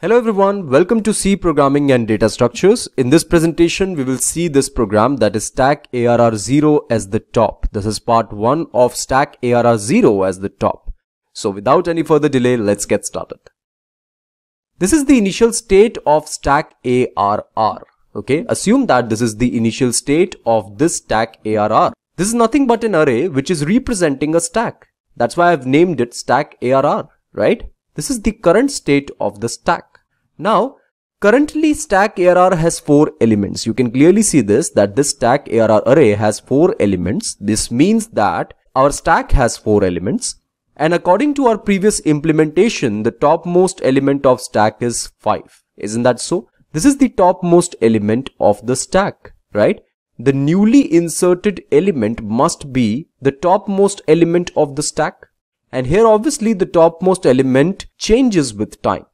Hello everyone, welcome to C Programming and Data Structures. In this presentation, we will see this program that is Stack ARR 0 as the top. This is part 1 of Stack ARR 0 as the top. So without any further delay, let's get started. This is the initial state of Stack ARR. Okay, assume that this is the initial state of this Stack ARR. This is nothing but an array which is representing a stack. That's why I've named it Stack ARR, right? This is the current state of the stack. Now, currently stack ARR has four elements. You can clearly see this that this stack ARR array has four elements. This means that our stack has four elements. And according to our previous implementation, the topmost element of stack is 5. Isn't that so? This is the topmost element of the stack, right? The newly inserted element must be the topmost element of the stack and here obviously the topmost element changes with time.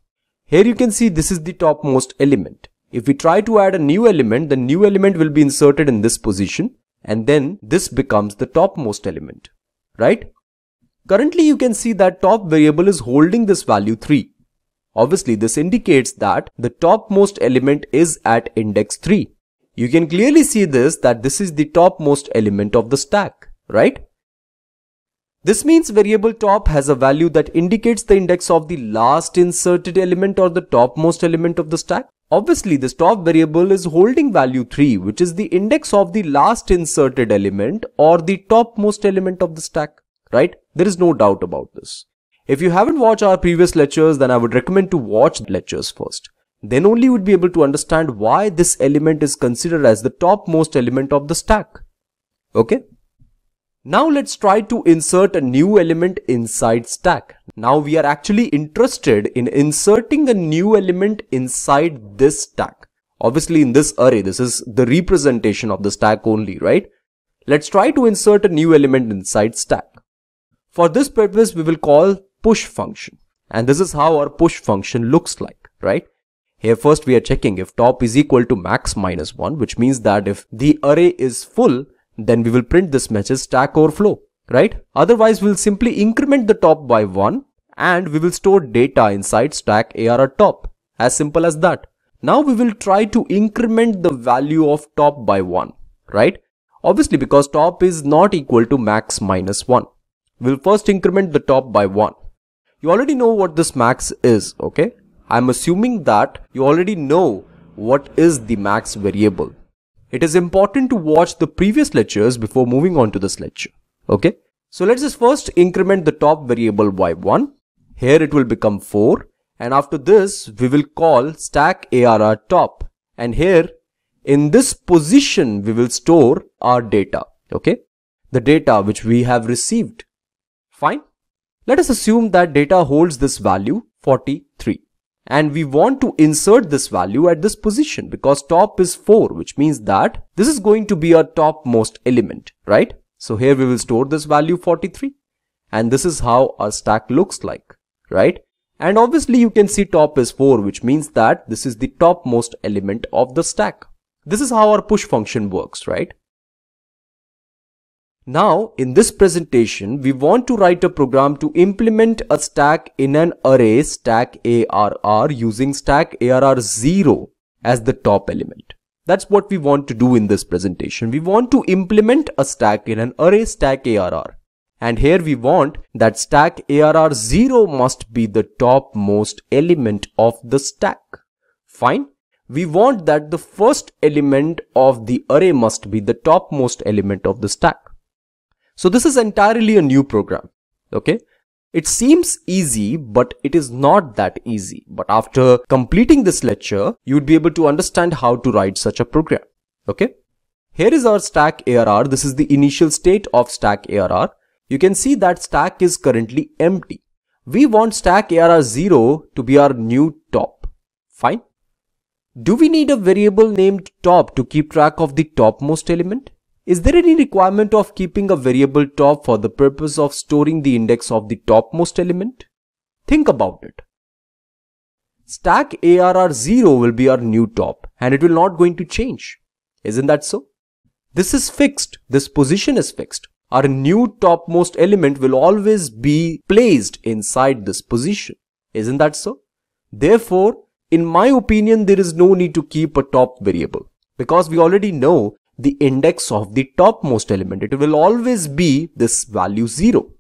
Here you can see this is the topmost element. If we try to add a new element, the new element will be inserted in this position and then this becomes the topmost element, right? Currently you can see that top variable is holding this value 3. Obviously this indicates that the topmost element is at index 3. You can clearly see this that this is the topmost element of the stack, right? This means variable top has a value that indicates the index of the last inserted element or the topmost element of the stack. Obviously, this top variable is holding value 3 which is the index of the last inserted element or the topmost element of the stack, right? There is no doubt about this. If you haven't watched our previous lectures, then I would recommend to watch lectures first. Then only you would be able to understand why this element is considered as the topmost element of the stack. Okay, now let's try to insert a new element inside stack. Now we are actually interested in inserting a new element inside this stack. Obviously in this array, this is the representation of the stack only, right? Let's try to insert a new element inside stack. For this purpose, we will call push function. And this is how our push function looks like, right? Here first we are checking if top is equal to max minus 1, which means that if the array is full, then we will print this message stack overflow, right? Otherwise, we'll simply increment the top by 1 and we will store data inside stack ARR top. As simple as that. Now we will try to increment the value of top by 1, right? Obviously because top is not equal to max minus 1. We'll first increment the top by 1. You already know what this max is, okay? I'm assuming that you already know what is the max variable it is important to watch the previous lectures before moving on to this lecture. Okay. So let's just first increment the top variable y 1. Here it will become 4. And after this, we will call stack ARR top. And here in this position, we will store our data. Okay. The data which we have received. Fine. Let us assume that data holds this value 43 and we want to insert this value at this position because top is 4 which means that this is going to be our topmost element right so here we will store this value 43 and this is how our stack looks like right and obviously you can see top is 4 which means that this is the topmost element of the stack this is how our push function works right now, in this presentation, we want to write a program to implement a stack in an array stack ARR using stack ARR0 as the top element. That's what we want to do in this presentation. We want to implement a stack in an array stack ARR. And here we want that stack ARR0 must be the topmost element of the stack. Fine. We want that the first element of the array must be the topmost element of the stack. So this is entirely a new program. Okay. It seems easy, but it is not that easy. But after completing this lecture, you would be able to understand how to write such a program. Okay. Here is our stack ARR. This is the initial state of stack ARR. You can see that stack is currently empty. We want stack ARR 0 to be our new top. Fine. Do we need a variable named top to keep track of the topmost element? Is there any requirement of keeping a variable top for the purpose of storing the index of the topmost element? Think about it. Stack ARR 0 will be our new top and it will not going to change. Isn't that so? This is fixed. This position is fixed. Our new topmost element will always be placed inside this position. Isn't that so? Therefore, in my opinion, there is no need to keep a top variable because we already know the index of the topmost element. It will always be this value 0.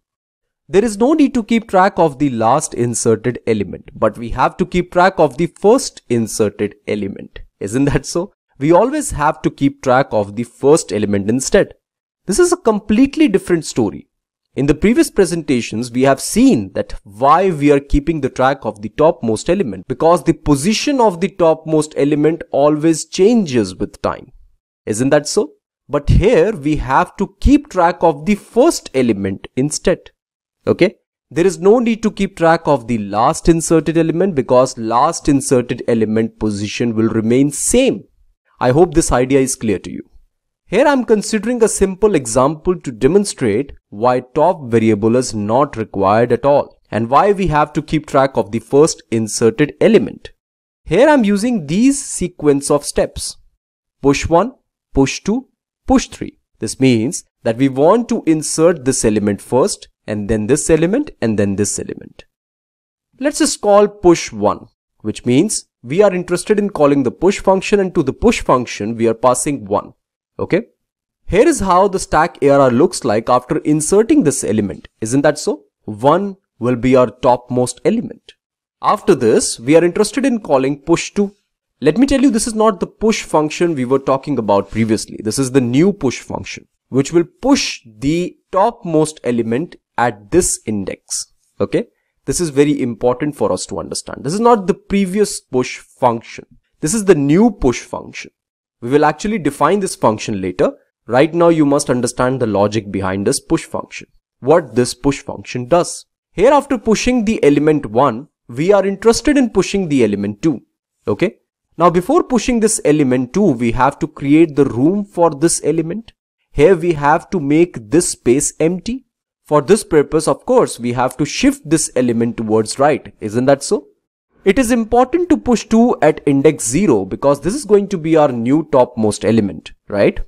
There is no need to keep track of the last inserted element, but we have to keep track of the first inserted element. Isn't that so? We always have to keep track of the first element instead. This is a completely different story. In the previous presentations, we have seen that why we are keeping the track of the topmost element because the position of the topmost element always changes with time. Isn't that so? But here we have to keep track of the first element instead. Okay. There is no need to keep track of the last inserted element because last inserted element position will remain same. I hope this idea is clear to you. Here I am considering a simple example to demonstrate why top variable is not required at all and why we have to keep track of the first inserted element. Here I am using these sequence of steps. Push 1, push2, push3. This means that we want to insert this element first and then this element and then this element. Let's just call push1 which means we are interested in calling the push function and to the push function we are passing 1. Okay. Here is how the stack ARR looks like after inserting this element. Isn't that so? 1 will be our topmost element. After this we are interested in calling push2 let me tell you, this is not the push function we were talking about previously. This is the new push function, which will push the topmost element at this index. Okay. This is very important for us to understand. This is not the previous push function. This is the new push function. We will actually define this function later. Right now, you must understand the logic behind this push function. What this push function does. Here after pushing the element 1, we are interested in pushing the element 2. Okay. Now before pushing this element 2, we have to create the room for this element. Here we have to make this space empty. For this purpose, of course, we have to shift this element towards right. Isn't that so? It is important to push 2 at index 0 because this is going to be our new topmost element, right?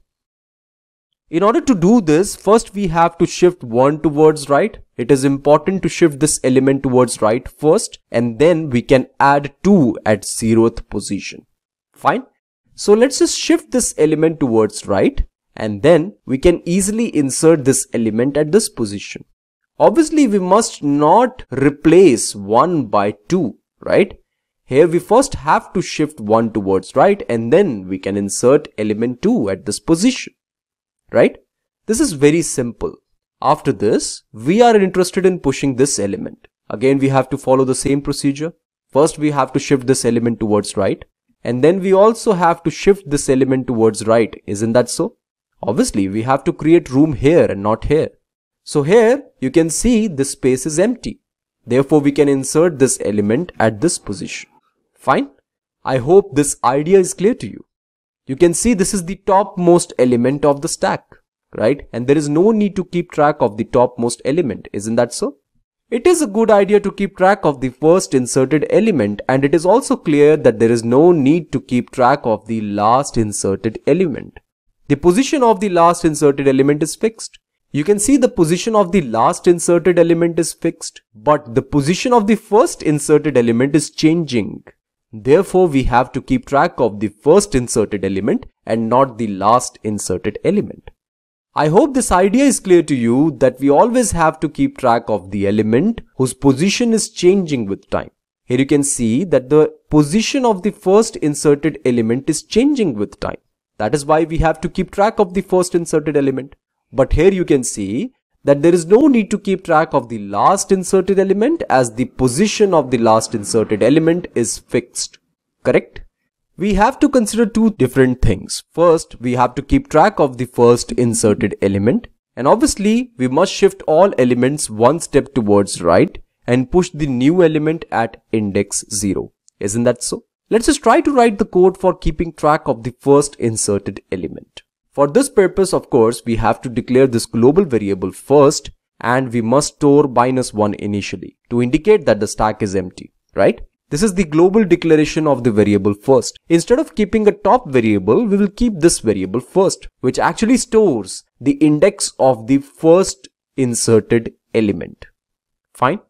In order to do this, first we have to shift 1 towards right. It is important to shift this element towards right first and then we can add 2 at 0th position. Fine. So let's just shift this element towards right and then we can easily insert this element at this position. Obviously we must not replace 1 by 2, right? Here we first have to shift 1 towards right and then we can insert element 2 at this position right? This is very simple. After this, we are interested in pushing this element. Again, we have to follow the same procedure. First, we have to shift this element towards right. And then we also have to shift this element towards right. Isn't that so? Obviously, we have to create room here and not here. So here, you can see this space is empty. Therefore, we can insert this element at this position. Fine. I hope this idea is clear to you. You can see this is the topmost element of the stack, right? And there is no need to keep track of the topmost element, isn't that so? It is a good idea to keep track of the first inserted element and it is also clear that there is no need to keep track of the last inserted element. The position of the last inserted element is fixed. You can see the position of the last inserted element is fixed, but the position of the first inserted element is changing. Therefore, we have to keep track of the first inserted element and not the last inserted element. I hope this idea is clear to you that we always have to keep track of the element whose position is changing with time. Here you can see that the position of the first inserted element is changing with time. That is why we have to keep track of the first inserted element. But here you can see that there is no need to keep track of the last inserted element as the position of the last inserted element is fixed, correct? We have to consider two different things. First, we have to keep track of the first inserted element and obviously we must shift all elements one step towards right and push the new element at index 0. Isn't that so? Let's just try to write the code for keeping track of the first inserted element. For this purpose, of course, we have to declare this global variable first and we must store minus 1 initially to indicate that the stack is empty, right? This is the global declaration of the variable first. Instead of keeping a top variable, we will keep this variable first, which actually stores the index of the first inserted element. Fine.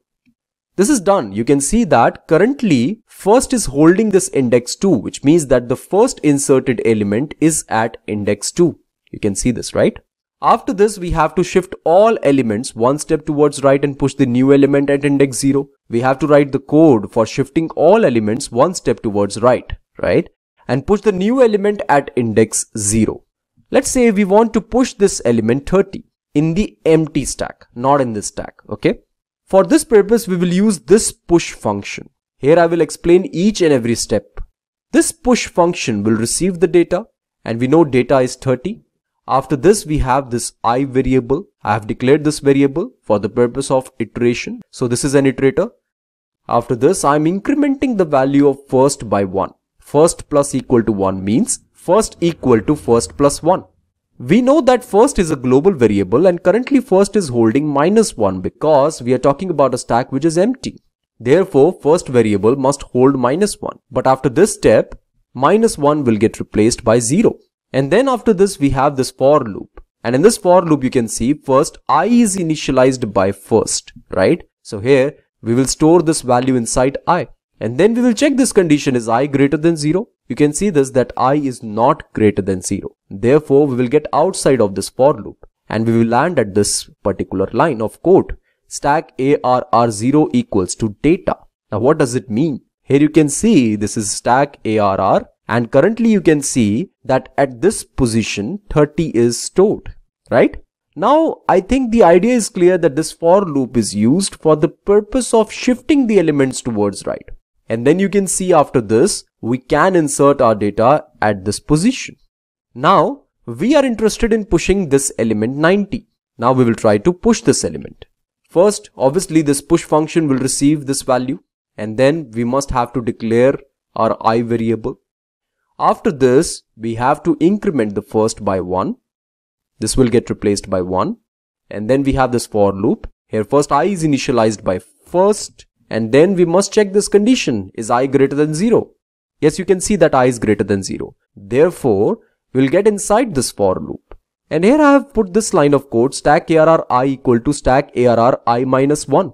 This is done. You can see that currently first is holding this index 2, which means that the first inserted element is at index 2. You can see this, right? After this, we have to shift all elements one step towards right and push the new element at index 0. We have to write the code for shifting all elements one step towards right, right? And push the new element at index 0. Let's say we want to push this element 30 in the empty stack, not in this stack, okay? For this purpose, we will use this push function. Here I will explain each and every step. This push function will receive the data and we know data is 30. After this, we have this i variable. I have declared this variable for the purpose of iteration. So this is an iterator. After this, I am incrementing the value of first by 1. First plus equal to 1 means first equal to first plus 1. We know that first is a global variable and currently first is holding minus 1 because we are talking about a stack which is empty. Therefore, first variable must hold minus 1. But after this step, minus 1 will get replaced by 0. And then after this, we have this for loop. And in this for loop, you can see first i is initialized by first, right? So here, we will store this value inside i. And then we will check this condition is i greater than 0. You can see this that i is not greater than 0. Therefore, we will get outside of this for loop and we will land at this particular line of code stack arr0 equals to data. Now what does it mean? Here you can see this is stack arr and currently you can see that at this position 30 is stored, right? Now, I think the idea is clear that this for loop is used for the purpose of shifting the elements towards right. And then you can see after this, we can insert our data at this position. Now, we are interested in pushing this element 90. Now we will try to push this element. First, obviously this push function will receive this value and then we must have to declare our i variable. After this, we have to increment the first by 1. This will get replaced by 1. And then we have this for loop. Here first i is initialized by first and then we must check this condition. Is i greater than 0? Yes, you can see that i is greater than 0. Therefore, we'll get inside this for loop. And here I have put this line of code stack arr i equal to stack arr i minus 1.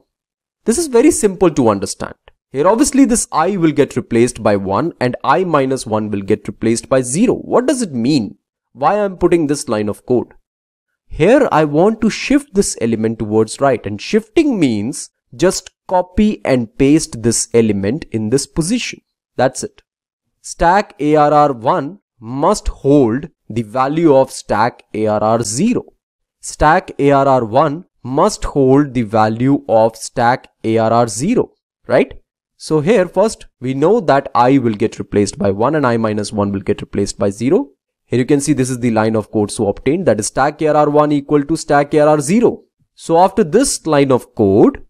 This is very simple to understand. Here obviously this i will get replaced by 1 and i minus 1 will get replaced by 0. What does it mean? Why I am putting this line of code? Here I want to shift this element towards right and shifting means just copy and paste this element in this position. That's it. Stack ARR1 must hold the value of stack ARR0. Stack ARR1 must hold the value of stack ARR0, right? So here first we know that i will get replaced by 1 and i minus 1 will get replaced by 0. Here you can see this is the line of code so obtained that is stack arr one equal to stack arr 0 So after this line of code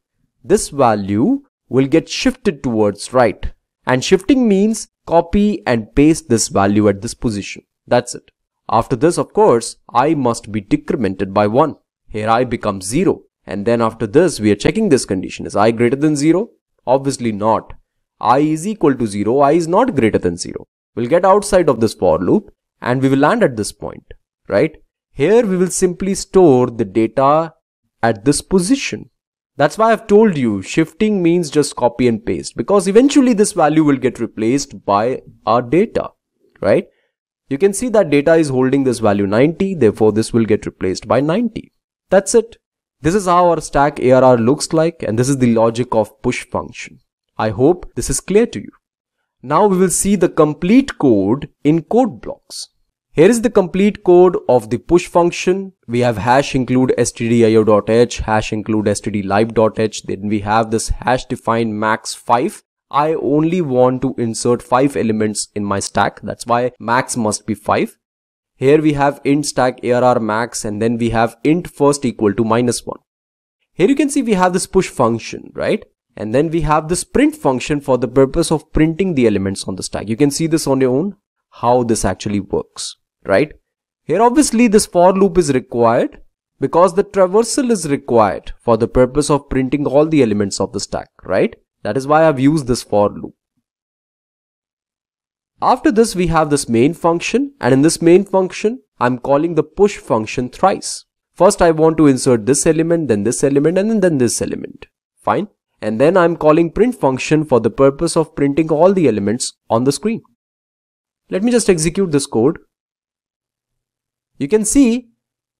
this value will get shifted towards right. And shifting means copy and paste this value at this position. That's it. After this, of course, i must be decremented by 1. Here i becomes 0. And then after this, we are checking this condition. Is i greater than 0? Obviously not. i is equal to 0. i is not greater than 0. We'll get outside of this for loop and we will land at this point, right? Here we will simply store the data at this position. That's why I've told you shifting means just copy and paste because eventually this value will get replaced by our data, right? You can see that data is holding this value 90, therefore this will get replaced by 90. That's it. This is how our stack ARR looks like and this is the logic of push function. I hope this is clear to you. Now we will see the complete code in code blocks. Here is the complete code of the push function. We have hash include stdio.h, hash include stdlive.h, then we have this hash define max 5. I only want to insert 5 elements in my stack, that's why max must be 5. Here we have int stack arr max and then we have int first equal to minus 1. Here you can see we have this push function, right? And then we have this print function for the purpose of printing the elements on the stack. You can see this on your own, how this actually works right? Here obviously this for loop is required because the traversal is required for the purpose of printing all the elements of the stack, right? That is why I've used this for loop. After this, we have this main function and in this main function, I'm calling the push function thrice. First, I want to insert this element, then this element and then this element. Fine. And then I'm calling print function for the purpose of printing all the elements on the screen. Let me just execute this code you can see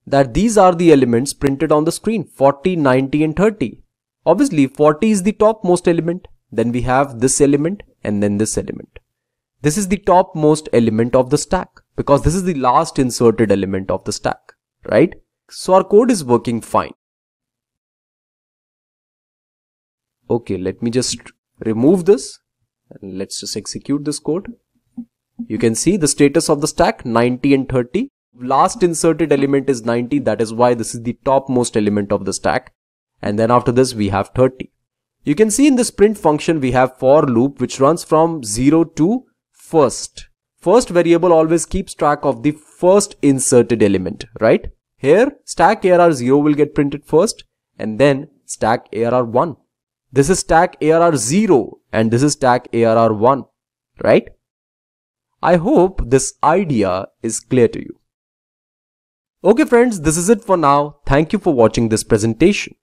that these are the elements printed on the screen 40, 90 and 30. Obviously 40 is the topmost element. Then we have this element and then this element. This is the topmost element of the stack because this is the last inserted element of the stack, right? So our code is working fine. Okay, let me just remove this and let's just execute this code. You can see the status of the stack 90 and 30 last inserted element is 90 that is why this is the topmost element of the stack and then after this we have 30 you can see in this print function we have for loop which runs from 0 to first first variable always keeps track of the first inserted element right here stack arr 0 will get printed first and then stack arr 1 this is stack arr 0 and this is stack arr 1 right i hope this idea is clear to you Okay friends, this is it for now. Thank you for watching this presentation.